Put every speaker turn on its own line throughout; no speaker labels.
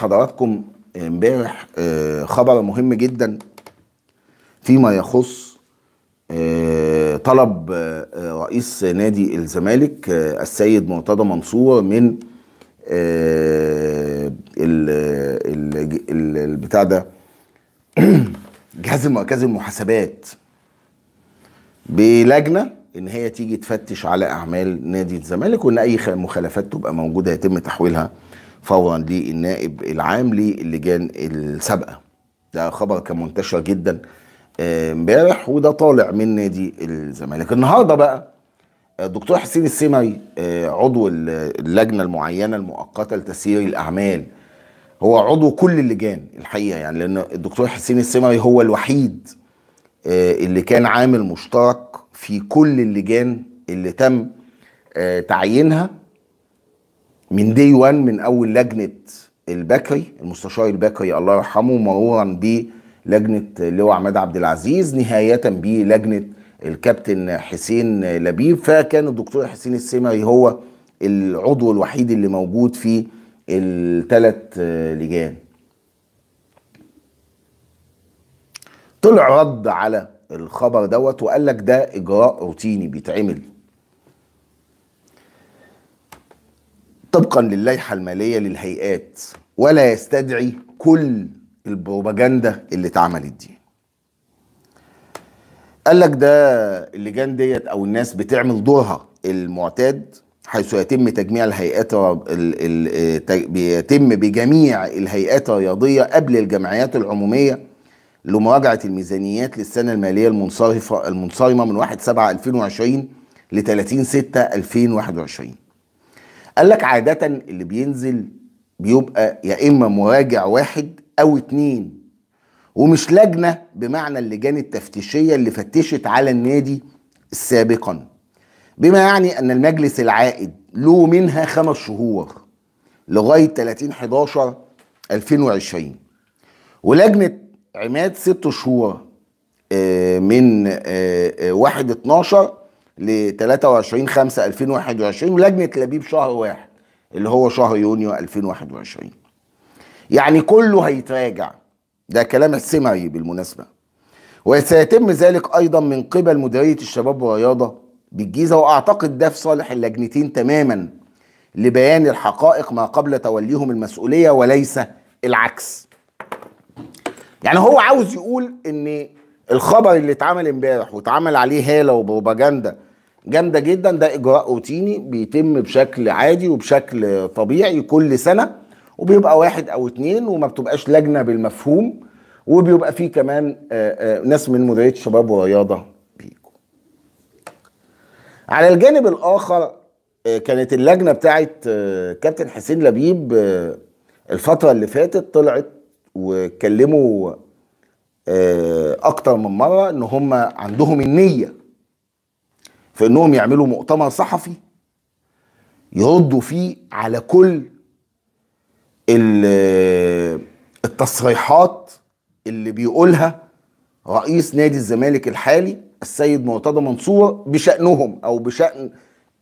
حضراتكم امبارح آه، خبر مهم جدا فيما يخص آه، طلب آه، رئيس نادي الزمالك السيد مرتضى منصور من البتاع ده جهاز مركز المحاسبات بلجنه ان هي تيجي تفتش على اعمال نادي الزمالك وان اي مخالفات تبقى موجوده يتم تحويلها فورا للنائب العام للجان السابقه ده خبر كان منتشر جدا آه، امبارح وده طالع من نادي الزمالك النهارده بقى الدكتور آه، حسين السمري آه، عضو اللجنه المعينه المؤقته لتسيير الاعمال هو عضو كل اللجان الحقيقه يعني لان الدكتور حسين السمري هو الوحيد اللي كان عامل مشترك في كل اللجان اللي تم تعيينها من دي 1 من اول لجنه البكري المستشار البكري الله يرحمه مرورا بلجنه اللواء عماد عبد العزيز نهايه بلجنه الكابتن حسين لبيب فكان الدكتور حسين السمري هو العضو الوحيد اللي موجود في الثلاث لجان طلع رد على الخبر دوت وقال لك ده اجراء روتيني بيتعمل طبقا للائحه الماليه للهيئات ولا يستدعي كل البروباجندا اللي اتعملت دي قال لك ده اللجان ديت او الناس بتعمل دورها المعتاد حيث يتم تجميع الهيئات بيتم بجميع الهيئات الرياضيه قبل الجمعيات العموميه لمراجعه الميزانيات للسنه الماليه المنصرفه المنصرمه من 1/7/2020 ل 30/6/2021 قال لك عادة اللي بينزل بيبقى يا إما مراجع واحد أو اتنين ومش لجنة بمعنى اللجان التفتيشية اللي فتشت على النادي سابقا بما يعني أن المجلس العائد له منها خمس شهور لغاية 30 11 2020 ولجنة عماد ست شهور آه، من آه، آه، واحد 12 ل 23 5 2021 ولجنه لبيب شهر واحد اللي هو شهر يونيو 2021 يعني كله هيتراجع ده كلام السمري بالمناسبه وسيتم ذلك ايضا من قبل مديريه الشباب والرياضه بالجيزه واعتقد ده في صالح اللجنتين تماما لبيان الحقائق ما قبل توليهم المسؤوليه وليس العكس يعني هو عاوز يقول ان الخبر اللي اتعمل امبارح واتعمل عليه هاله وبروباجندا جامده جدا ده اجراء روتيني بيتم بشكل عادي وبشكل طبيعي كل سنه وبيبقى واحد او اتنين وما بتبقاش لجنه بالمفهوم وبيبقى فيه كمان آه، آه، ناس من مديريه الشباب والرياضه بيجوا. على الجانب الاخر آه، كانت اللجنه بتاعت كابتن حسين لبيب الفتره اللي فاتت طلعت واتكلموا اكتر من مره ان هم عندهم النيه في انهم يعملوا مؤتمر صحفي يردوا فيه على كل التصريحات اللي بيقولها رئيس نادي الزمالك الحالي السيد مرتضى منصور بشأنهم أو بشأن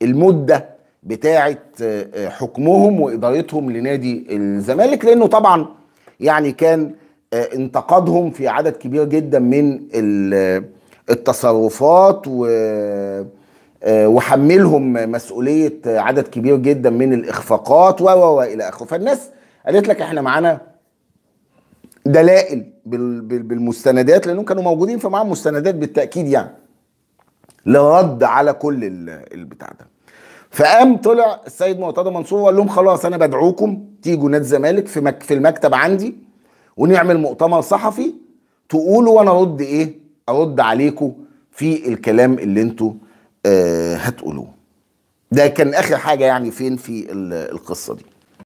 المدة بتاعة آه، آه، حكمهم وإدارتهم لنادي الزمالك لأنه طبعا يعني كان آه، انتقدهم في عدد كبير جدا من التصرفات و آه، وحملهم مسؤوليه عدد كبير جدا من الاخفاقات و الى اخره فالناس قالت لك احنا معانا دلائل بالمستندات لانهم كانوا موجودين فمعاهم مستندات بالتاكيد يعني لرد على كل البتاع ده فقام طلع السيد مرتضى منصور وقال لهم خلاص انا بدعوكم تيجوا نادي الزمالك في مك في المكتب عندي ونعمل مؤتمر صحفي تقولوا وانا ارد ايه ارد عليكم في الكلام اللي انتوا آه، هتقولوه ده كان اخر حاجه يعني فين في القصه دي